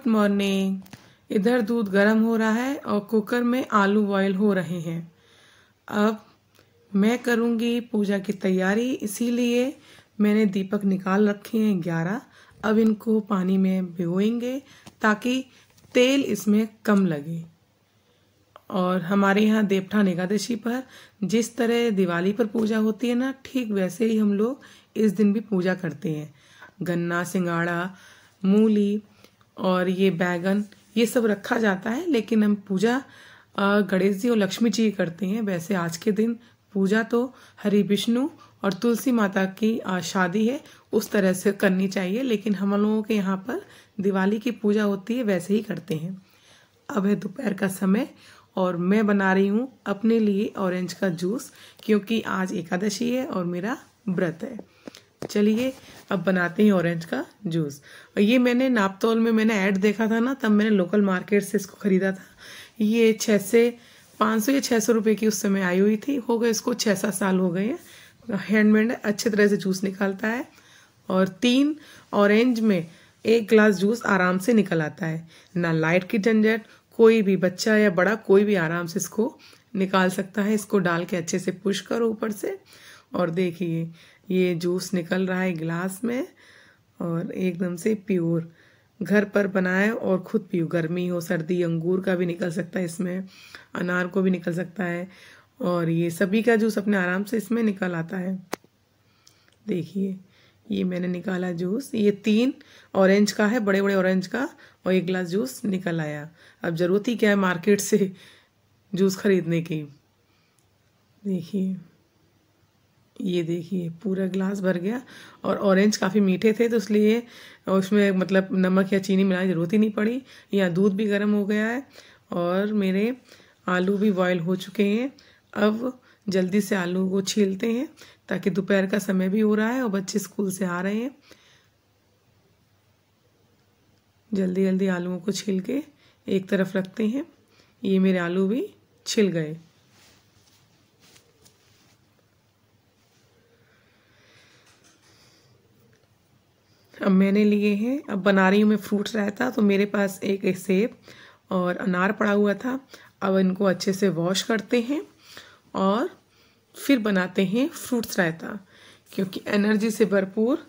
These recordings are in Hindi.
गुड मॉर्निंग इधर दूध गर्म हो रहा है और कुकर में आलू बॉयल हो रहे हैं अब मैं करूँगी पूजा की तैयारी इसीलिए मैंने दीपक निकाल रखे हैं ग्यारह अब इनको पानी में भिगोएंगे ताकि तेल इसमें कम लगे और हमारे यहाँ देवठान एकादशी पर जिस तरह दिवाली पर पूजा होती है ना ठीक वैसे ही हम लोग इस दिन भी पूजा करते हैं गन्ना सिंगाड़ा मूली और ये बैगन ये सब रखा जाता है लेकिन हम पूजा गणेश जी और लक्ष्मी जी करते हैं वैसे आज के दिन पूजा तो हरि विष्णु और तुलसी माता की शादी है उस तरह से करनी चाहिए लेकिन हम लोगों के यहाँ पर दिवाली की पूजा होती है वैसे ही करते हैं अब है दोपहर का समय और मैं बना रही हूँ अपने लिए ऑरेंज का जूस क्योंकि आज एकादशी है और मेरा व्रत है चलिए अब बनाते हैं ऑरेंज का जूस और ये मैंने नापतोल में मैंने ऐड देखा था ना तब मैंने लोकल मार्केट से इसको ख़रीदा था ये छः से पाँच सौ या छः सौ रुपये की उस समय आई हुई थी हो गए इसको छः सात साल हो गए हैं हैंडमेड अच्छे तरह से जूस निकालता है और तीन ऑरेंज में एक ग्लास जूस आराम से निकल आता है ना लाइट की झंझट कोई भी बच्चा या बड़ा कोई भी आराम से इसको निकाल सकता है इसको डाल के अच्छे से पुश करो ऊपर से और देखिए ये जूस निकल रहा है गिलास में और एकदम से प्योर घर पर बनाए और खुद पियो गर्मी हो सर्दी अंगूर का भी निकल सकता है इसमें अनार को भी निकल सकता है और ये सभी का जूस अपने आराम से इसमें निकल आता है देखिए ये मैंने निकाला जूस ये तीन ऑरेंज का है बड़े बड़े ऑरेंज का और एक गिलास जूस निकल आया अब ज़रूरत ही क्या है मार्केट से जूस खरीदने की देखिए ये देखिए पूरा ग्लास भर गया और ऑरेंज काफ़ी मीठे थे तो इसलिए उसमें मतलब नमक या चीनी मिलाने की ज़रूरत ही नहीं पड़ी या दूध भी गर्म हो गया है और मेरे आलू भी बॉयल हो चुके हैं अब जल्दी से आलू को छीलते हैं ताकि दोपहर का समय भी हो रहा है और बच्चे स्कूल से आ रहे हैं जल्दी जल्दी आलूओं को छील के एक तरफ रखते हैं ये मेरे आलू भी छिल गए अब मैंने लिए हैं अब बना रही हूँ मैं फ्रूट्स रहता तो मेरे पास एक, एक सेब और अनार पड़ा हुआ था अब इनको अच्छे से वॉश करते हैं और फिर बनाते हैं फ्रूट्स रायता क्योंकि एनर्जी से भरपूर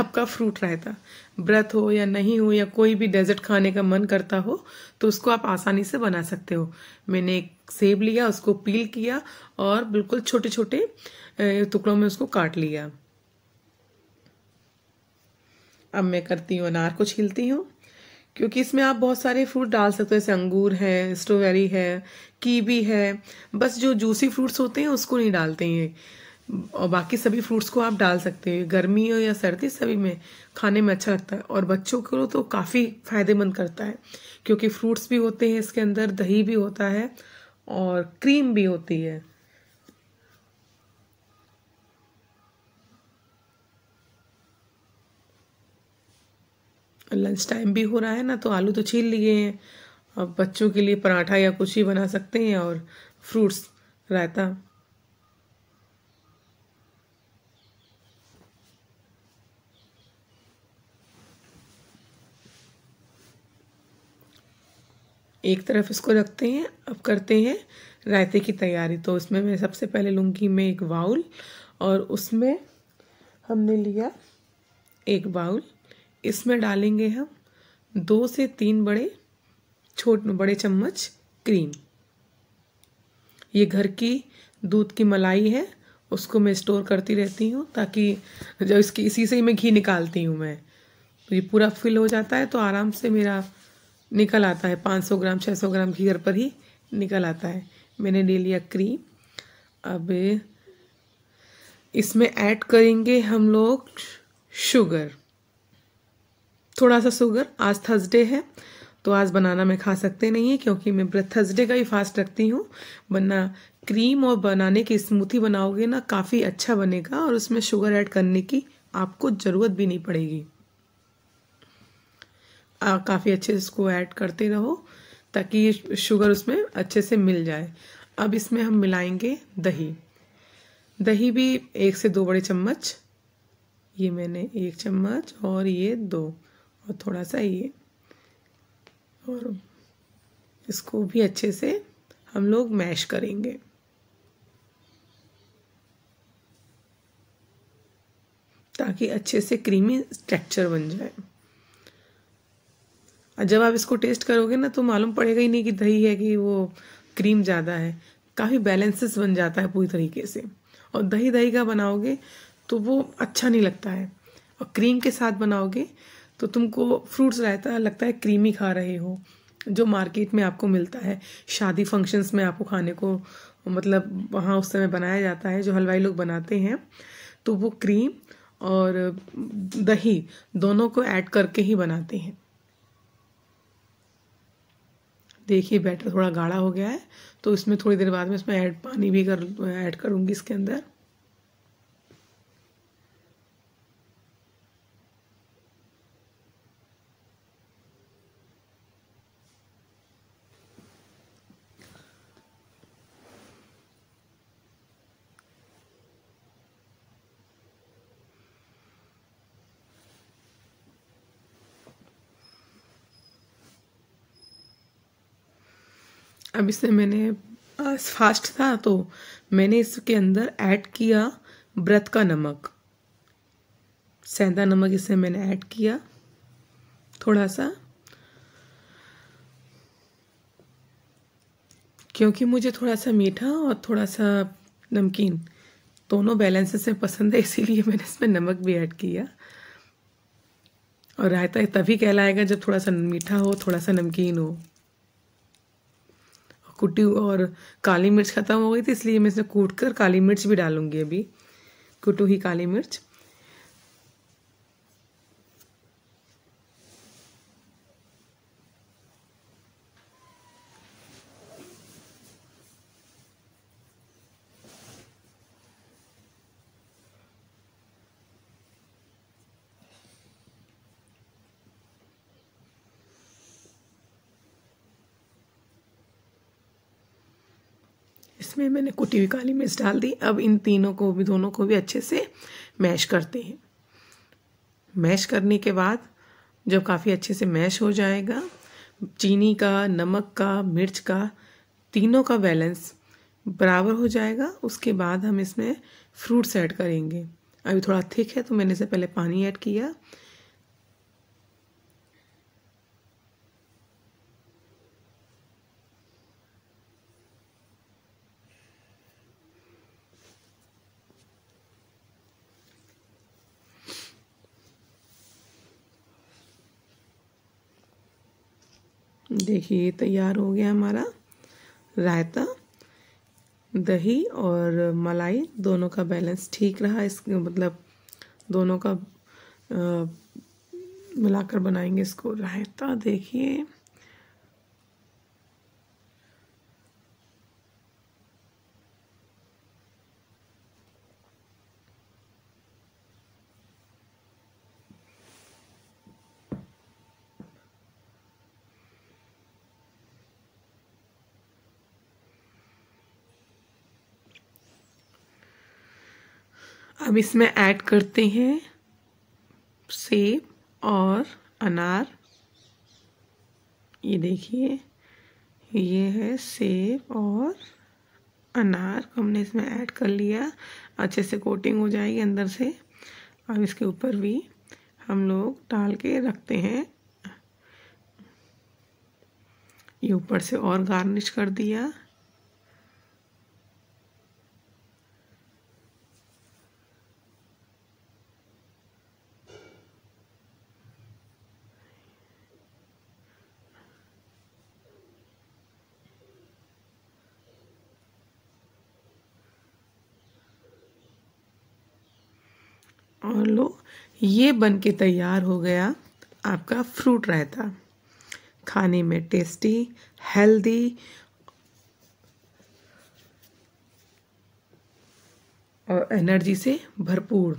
आपका फ्रूट रायता व्रत हो या नहीं हो या कोई भी डेजर्ट खाने का मन करता हो तो उसको आप आसानी से बना सकते हो मैंने एक सेब लिया उसको पील किया और बिल्कुल छोटे छोटे टुकड़ों में उसको काट लिया अब मैं करती हूँ अनार को छीलती हूँ क्योंकि इसमें आप बहुत सारे फ्रूट डाल सकते हो जैसे अंगूर है स्ट्रॉबेरी है कीवी है बस जो जूसी फ्रूट्स होते हैं उसको नहीं डालते हैं और बाकी सभी फ्रूट्स को आप डाल सकते हैं गर्मी हो या सर्दी सभी में खाने में अच्छा लगता है और बच्चों को तो काफ़ी फायदेमंद करता है क्योंकि फ्रूट्स भी होते हैं इसके अंदर दही भी होता है और क्रीम भी होती है लंच टाइम भी हो रहा है ना तो आलू तो छील लिए हैं अब बच्चों के लिए पराठा या कुछ ही बना सकते हैं और फ्रूट्स रायता एक तरफ इसको रखते हैं अब करते हैं रायते की तैयारी तो इसमें मैं सबसे पहले लूँगी मैं एक बाउल और उसमें हमने लिया एक बाउल इसमें डालेंगे हम दो से तीन बड़े छोट बड़े चम्मच क्रीम ये घर की दूध की मलाई है उसको मैं स्टोर करती रहती हूँ ताकि जब इसकी इसी से ही मैं घी निकालती हूँ मैं तो ये पूरा फिल हो जाता है तो आराम से मेरा निकल आता है 500 ग्राम 600 ग्राम घी घर पर ही निकल आता है मैंने ले लिया क्रीम अब इसमें ऐड करेंगे हम लोग शुगर थोड़ा सा शुगर आज थर्सडे है तो आज बनाना मैं खा सकते नहीं है क्योंकि मैं थर्सडे का ही फास्ट रखती हूँ वरना क्रीम और बनाने की स्मूथी बनाओगे ना काफ़ी अच्छा बनेगा और उसमें शुगर ऐड करने की आपको ज़रूरत भी नहीं पड़ेगी काफ़ी अच्छे से इसको ऐड करते रहो ताकि शुगर उसमें अच्छे से मिल जाए अब इसमें हम मिलाएंगे दही दही भी एक से दो बड़े चम्मच ये मैंने एक चम्मच और ये दो और थोड़ा सा ये और इसको भी अच्छे से हम लोग मैश करेंगे ताकि अच्छे से क्रीमी स्ट्रक्चर बन जाए और जब आप इसको टेस्ट करोगे ना तो मालूम पड़ेगा ही नहीं कि दही है कि वो क्रीम ज़्यादा है काफ़ी बैलेंसेस बन जाता है पूरी तरीके से और दही दही का बनाओगे तो वो अच्छा नहीं लगता है और क्रीम के साथ बनाओगे तो तुमको फ्रूट्स है लगता है क्रीमी खा रहे हो जो मार्केट में आपको मिलता है शादी फंक्शंस में आपको खाने को मतलब वहाँ उस समय बनाया जाता है जो हलवाई लोग बनाते हैं तो वो क्रीम और दही दोनों को ऐड करके ही बनाते हैं देखिए बैटर थोड़ा गाढ़ा हो गया है तो इसमें थोड़ी देर बाद में इसमें ऐड पानी भी कर ऐड करूँगी इसके अंदर अब इसे मैंने फास्ट था तो मैंने इसके अंदर ऐड किया व्रत का नमक सेंधा नमक इसे मैंने ऐड किया थोड़ा सा क्योंकि मुझे थोड़ा सा मीठा और थोड़ा सा नमकीन दोनों बैलेंसेस में पसंद है इसीलिए मैंने इसमें नमक भी ऐड किया और रायता तभी कहलाएगा जब थोड़ा सा मीठा हो थोड़ा सा नमकीन हो कुटी और काली मिर्च ख़त्म हो गई थी इसलिए मैं इसमें कूट कर काली मिर्च भी डालूँगी अभी कुटू ही काली मिर्च इसमें मैंने कुटी हुई काली मिर्च डाल दी अब इन तीनों को भी दोनों को भी अच्छे से मैश करते हैं मैश करने के बाद जब काफ़ी अच्छे से मैश हो जाएगा चीनी का नमक का मिर्च का तीनों का बैलेंस बराबर हो जाएगा उसके बाद हम इसमें फ्रूट्स ऐड करेंगे अभी थोड़ा थिक है तो मैंने इसे पहले पानी ऐड किया देखिए तैयार हो गया हमारा रायता दही और मलाई दोनों का बैलेंस ठीक रहा इस मतलब दोनों का मिलाकर बनाएंगे इसको रायता देखिए अब इसमें ऐड करते हैं सेब और अनार ये देखिए ये है सेब और अनार को हमने इसमें ऐड कर लिया अच्छे से कोटिंग हो जाएगी अंदर से अब इसके ऊपर भी हम लोग डाल के रखते हैं ये ऊपर से और गार्निश कर दिया और लो ये बन के तैयार हो गया आपका फ्रूट रायता खाने में टेस्टी हेल्दी और एनर्जी से भरपूर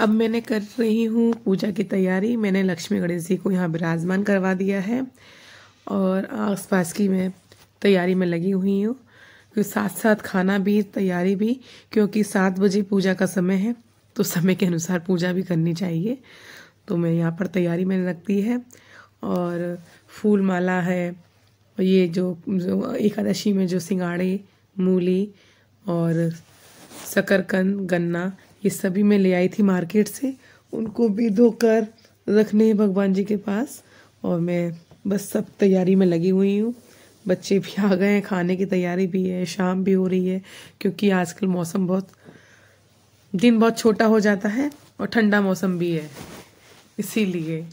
अब मैंने कर रही हूँ पूजा की तैयारी मैंने लक्ष्मी गणेश जी को यहाँ विराजमान करवा दिया है और आसपास की मैं तैयारी में लगी हुई हूँ क्योंकि साथ साथ खाना भी तैयारी भी क्योंकि सात बजे पूजा का समय है तो समय के अनुसार पूजा भी करनी चाहिए तो मैं यहाँ पर तैयारी मैंने रखती है और फूल माला है ये जो, जो एकादशी में जो सिंगाड़े मूली और शकरकंद गन्ना ये सभी मैं ले आई थी मार्केट से उनको भी धोकर रखने हैं भगवान जी के पास और मैं बस सब तैयारी में लगी हुई हूँ बच्चे भी आ गए हैं खाने की तैयारी भी है शाम भी हो रही है क्योंकि आजकल मौसम बहुत दिन बहुत छोटा हो जाता है और ठंडा मौसम भी है इसीलिए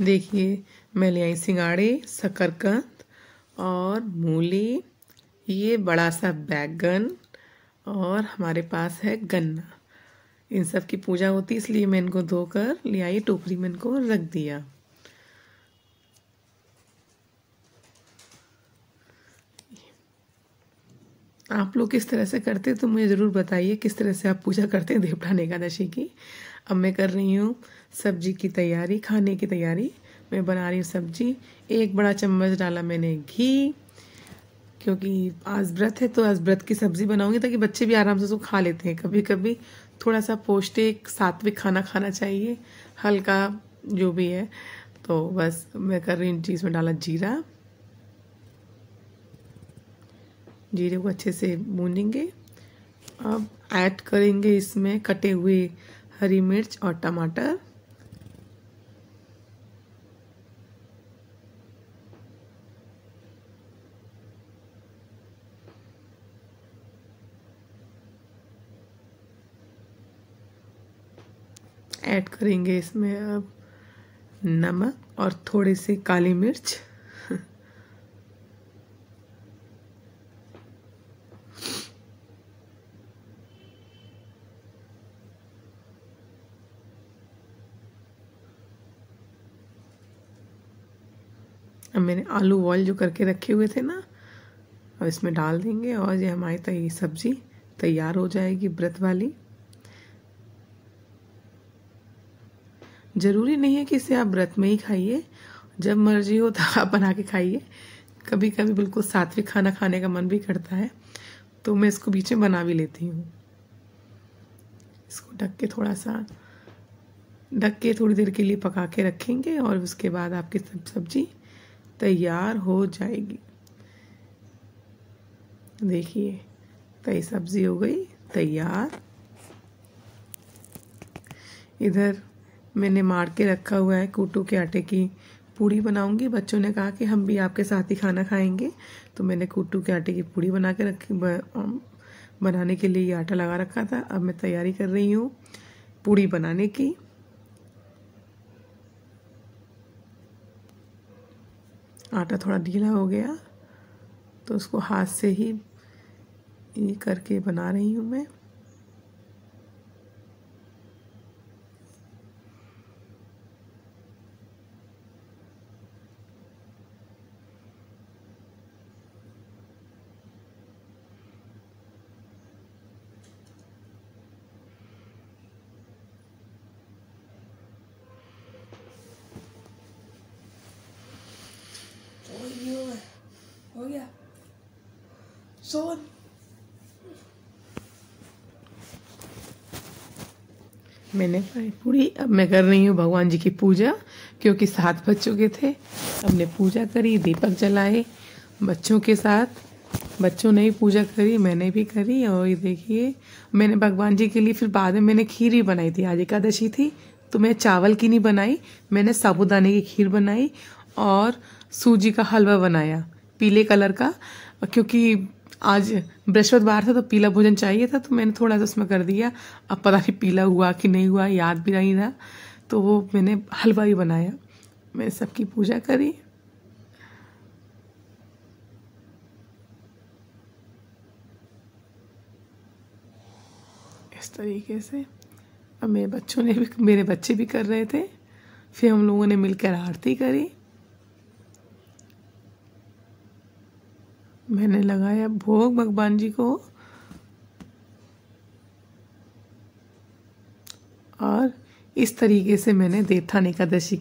देखिए मैं ले आई सिंगाड़े शकरकंद और मूली ये बड़ा सा बैगन और हमारे पास है गन्ना इन सब की पूजा होती इसलिए मैं इनको धोकर ले आई टोकरी में इनको रख दिया आप लोग किस तरह से करते तो मुझे ज़रूर बताइए किस तरह से आप पूजा करते हैं देवटा एकादशी की अब मैं कर रही हूँ सब्जी की तैयारी खाने की तैयारी मैं बना रही हूँ सब्जी एक बड़ा चम्मच डाला मैंने घी क्योंकि आज व्रत है तो आज व्रत की सब्जी बनाऊंगी ताकि बच्चे भी आराम से उसको खा लेते हैं कभी कभी थोड़ा सा पौष्टिक सात्विक खाना खाना चाहिए हल्का जो भी है तो बस मैं कर रही हूँ चीज़ में डाला जीरा जीरे को अच्छे से भूनेंगे अब ऐड करेंगे इसमें कटे हुए हरी मिर्च और टमाटर ऐड करेंगे इसमें अब नमक और थोड़ी सी काली मिर्च आलू बॉयल जो करके रखे हुए थे ना अब इसमें डाल देंगे और ये हमारी तय सब्जी तैयार हो जाएगी व्रत वाली ज़रूरी नहीं है कि इसे आप व्रत में ही खाइए जब मर्जी हो तब आप बना के खाइए कभी कभी बिल्कुल सात्विक खाना खाने का मन भी करता है तो मैं इसको बीच में बना भी लेती हूँ इसको ढक के थोड़ा सा ढक के थोड़ी देर के लिए पका के रखेंगे और उसके बाद आपकी सब सब्जी तैयार हो जाएगी देखिए तई सब्जी हो गई तैयार इधर मैंने मार के रखा हुआ है कूटू के आटे की पूड़ी बनाऊंगी बच्चों ने कहा कि हम भी आपके साथ ही खाना खाएंगे तो मैंने कूटू के आटे की पूड़ी बना के रखी बनाने के लिए ये आटा लगा रखा था अब मैं तैयारी कर रही हूँ पूड़ी बनाने की आटा थोड़ा ढीला हो गया तो उसको हाथ से ही ये करके बना रही हूँ मैं हो गया सो मैंने पाई पूरी अब मैं कर रही हूँ भगवान जी की पूजा क्योंकि सात बच्चों के थे हमने पूजा करी दीपक जलाए बच्चों के साथ बच्चों ने ही पूजा करी मैंने भी करी और ये देखिए मैंने भगवान जी के लिए फिर बाद में मैंने खीर ही बनाई थी आज एकादशी थी तो मैं चावल की नहीं बनाई मैंने साबुदाने की खीर बनाई और सूजी का हलवा बनाया पीले कलर का क्योंकि आज बृहस्पतिवार था तो पीला भोजन चाहिए था तो मैंने थोड़ा सा उसमें कर दिया अब पता नहीं पीला हुआ कि नहीं हुआ याद भी नहीं रहा तो वो मैंने हलवा ही बनाया मैंने सबकी पूजा करी इस तरीके से अब मेरे बच्चों ने भी मेरे बच्चे भी कर रहे थे फिर हम लोगों ने मिलकर आरती करी मैंने लगाया भोग भगवान जी को और इस तरीके से मैंने देवथानी एकादशी